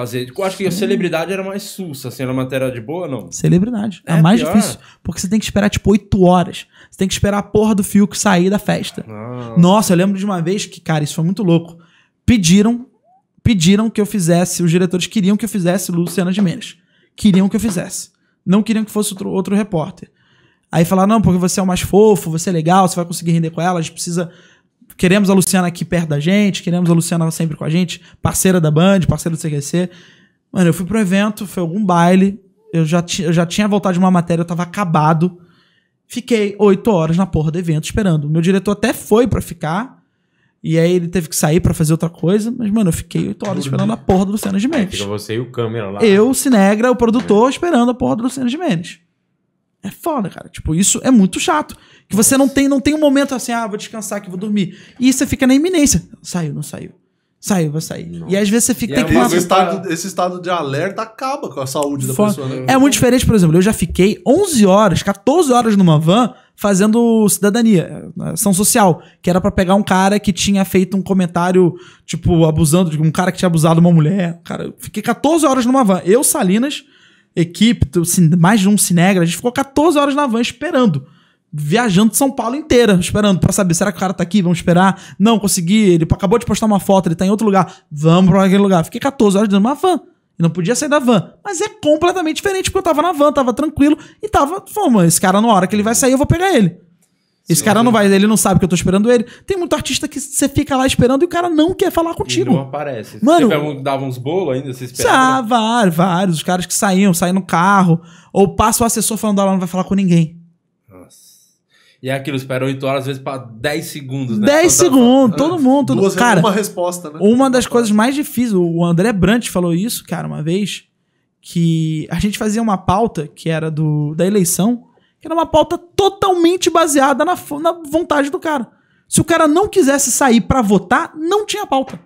fazer. Eu acho que a celebridade era mais sussa, assim, era matéria de boa, não? Celebridade. É, é mais pior. difícil. Porque você tem que esperar, tipo, 8 horas. Você tem que esperar a porra do que sair da festa. Nossa. Ah. Nossa, eu lembro de uma vez que, cara, isso foi muito louco. Pediram, pediram que eu fizesse, os diretores queriam que eu fizesse Luciana de Menes. Queriam que eu fizesse. Não queriam que fosse outro, outro repórter. Aí falaram, não, porque você é o mais fofo, você é legal, você vai conseguir render com ela, a gente precisa Queremos a Luciana aqui perto da gente, queremos a Luciana sempre com a gente, parceira da Band, parceira do CQC. Mano, eu fui pro evento, foi algum baile, eu já, eu já tinha voltado de uma matéria, eu tava acabado. Fiquei oito horas na porra do evento esperando. Meu diretor até foi para ficar. E aí ele teve que sair para fazer outra coisa, mas, mano, eu fiquei oito horas esperando a porra do Luciano de Mendes. Fica você e o câmera lá. Eu, o Cinegra, o produtor, esperando a porra do Luciano de Mendes. É foda, cara. Tipo, isso é muito chato. Que você não tem, não tem um momento assim, ah, vou descansar que vou dormir. E você fica na iminência. Saiu, não saiu. Saiu, vai sair. E às vezes você fica. É uma... esse, estado, esse estado de alerta acaba com a saúde da pessoa, né? É muito diferente, por exemplo, eu já fiquei 11 horas, 14 horas numa van fazendo cidadania, eh, ação social, que era para pegar um cara que tinha feito um comentário, tipo, abusando, de um cara que tinha abusado uma mulher. Cara, eu fiquei 14 horas numa van. Eu, Salinas, equipe, mais de um Cinegra, a gente ficou 14 horas na van esperando. Viajando São Paulo inteira, esperando para saber, será que o cara tá aqui? Vamos esperar? Não, consegui, ele acabou de postar uma foto, ele tá em outro lugar. Vamos pra aquele lugar. Fiquei 14 horas dentro de uma van. não podia sair da van. Mas é completamente diferente, porque eu tava na van, tava tranquilo e tava, fomos, esse cara na hora que ele vai sair, eu vou pegar ele. Esse cara não vai, ele não sabe que eu tô esperando ele. Tem muito artista que você fica lá esperando e o cara não quer falar contigo. Não aparece. Mano, você dava uns bolos ainda, você esperava? Ah, vários, vários. Os caras que saíam, saem no carro. Ou passa o assessor falando, ela não vai falar com ninguém. Nossa. E é aquilo, espera 8 horas, às vezes para 10 segundos, né? 10 então, tá segundos, todo ah, mundo. Todo... Duas, cara, uma resposta, né? Uma das coisas mais difíceis, o André Brant falou isso, cara, uma vez, que a gente fazia uma pauta que era do da eleição que era uma pauta totalmente baseada na, na vontade do cara. Se o cara não quisesse sair para votar, não tinha pauta.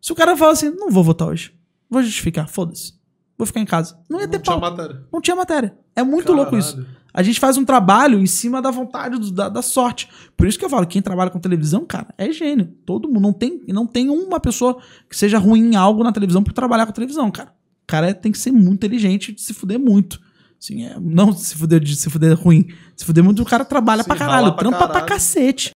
Se o cara falasse, assim, não vou votar hoje, vou justificar, foda-se, vou ficar em casa. Não ia não ter pauta. Tinha matéria. Não tinha matéria. É muito Caralho. louco isso. A gente faz um trabalho em cima da vontade, do, da, da, sorte. Por isso que eu falo, quem trabalha com televisão, cara, é gênio. Todo mundo. Não tem, não tem uma pessoa que seja ruim em algo na televisão por trabalhar com televisão, cara. O cara é, tem que ser muito inteligente, se fuder muito. Assim, é, não se fuder de se fuder ruim. Se fuder muito, o cara trabalha se pra caralho, trampa pra cacete.